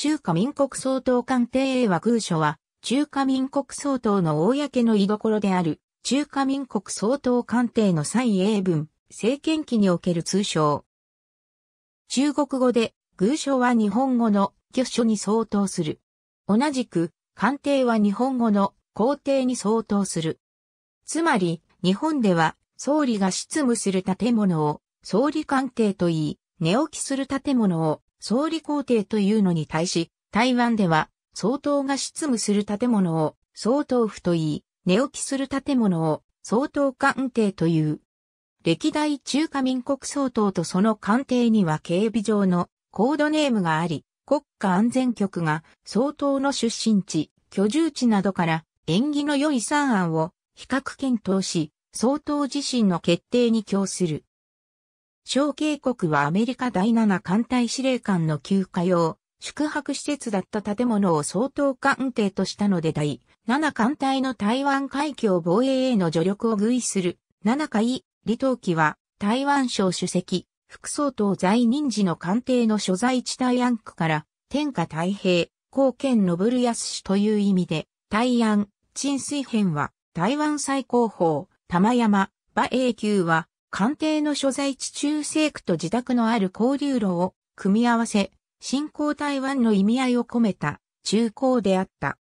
中華民国総統官邸英和空所は、中華民国総統の公の居所である、中華民国総統官邸の蔡英文、政権期における通称。中国語で、偶書は日本語の居所に相当する。同じく、官邸は日本語の皇帝に相当する。つまり、日本では、総理が執務する建物を、総理官邸と言い、寝起きする建物を、総理公邸というのに対し、台湾では、総統が執務する建物を、総統府と言い、寝起きする建物を、総統官邸という。歴代中華民国総統とその官邸には警備上のコードネームがあり、国家安全局が総統の出身地、居住地などから縁起の良い3案を比較検討し、総統自身の決定に供する。小渓谷はアメリカ第7艦隊司令官の休暇用、宿泊施設だった建物を相当艦艇としたので第7艦隊の台湾海峡防衛への助力を具意する7海李登機は台湾省主席副総統在任時の艦艇の所在地大安区から天下太平、貢献信康という意味で大安、沈水編は台湾最高峰、玉山、馬英九は官邸の所在地中西区と自宅のある交流路を組み合わせ、新興台湾の意味合いを込めた中高であった。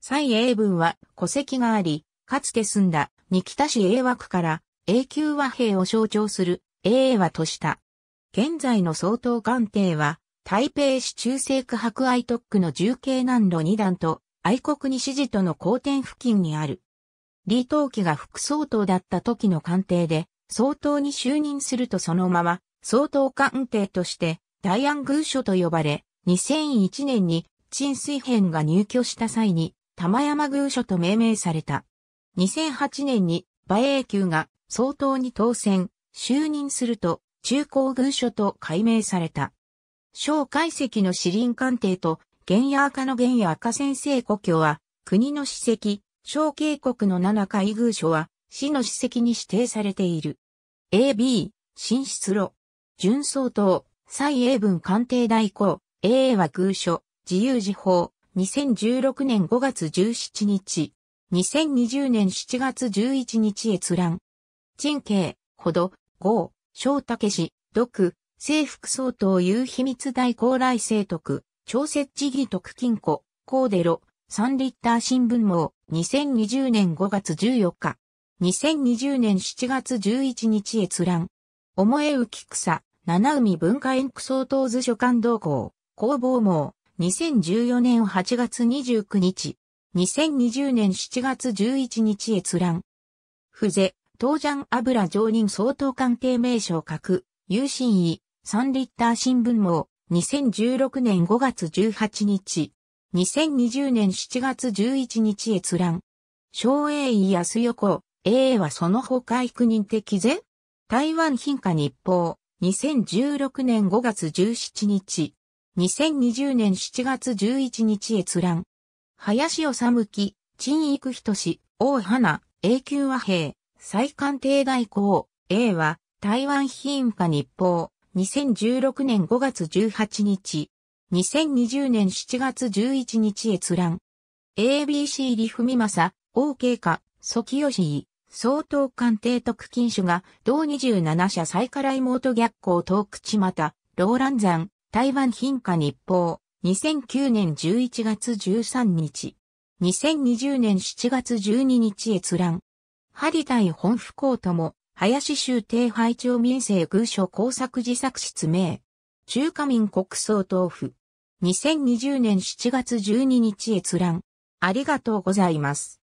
蔡英文は戸籍があり、かつて住んだ二北市英和区から永久和平を象徴する英和とした。現在の総統官邸は、台北市中西区博愛特区の重慶南路二段と愛国に支持との交点付近にある。李登輝が副総統だった時の官邸で、総統に就任するとそのまま、総統官邸として、大安宮所と呼ばれ、2001年に、陳水編が入居した際に、玉山宮所と命名された。2008年に、馬英九が総統に当選、就任すると、中高宮所と改名された。小解石の四輪官邸と、原野赤の原野赤先生故郷は、国の史跡、小渓谷の七海宮所は、市の史跡に指定されている。AB、進出路。純総統、蔡英文官邸代行、AA は空所、自由時報、2016年5月17日、2020年7月11日閲覧。陳慶、ほど、豪、翔武氏、独、政副総統有秘密大行来政徳、調節地義徳金庫、コーデロ、サンリッター新聞網、2020年5月14日。2020年7月11日閲覧。思え浮き草、七海文化園区総統図書館同行、工房網、2014年8月29日、2020年7月11日閲覧。風ゼ、東山油常任総統官邸名称閣、有心位、3リッター新聞網、2016年5月18日、2020年7月11日閲覧。昭栄位安横、A はその他幾人的ぜ台湾貧下日報、2016年5月17日、2020年7月11日閲覧。林を寒き、陳育仁、大花、永久和平、再官邸外交、A は、台湾貧下日報、2016年5月18日、2020年7月11日閲覧。ABC リフミマサ、王慶華、ソキヨシイ、総統官邸特勤種が、同27社最下来元逆行東口また、ローラン山、台湾貧化日報、2009年11月13日、2020年7月12日閲覧。ハリ対本府公とも、林州邸廃町民政偶所工作自作室名。中華民国総統府。2020年7月12日閲覧。ありがとうございます。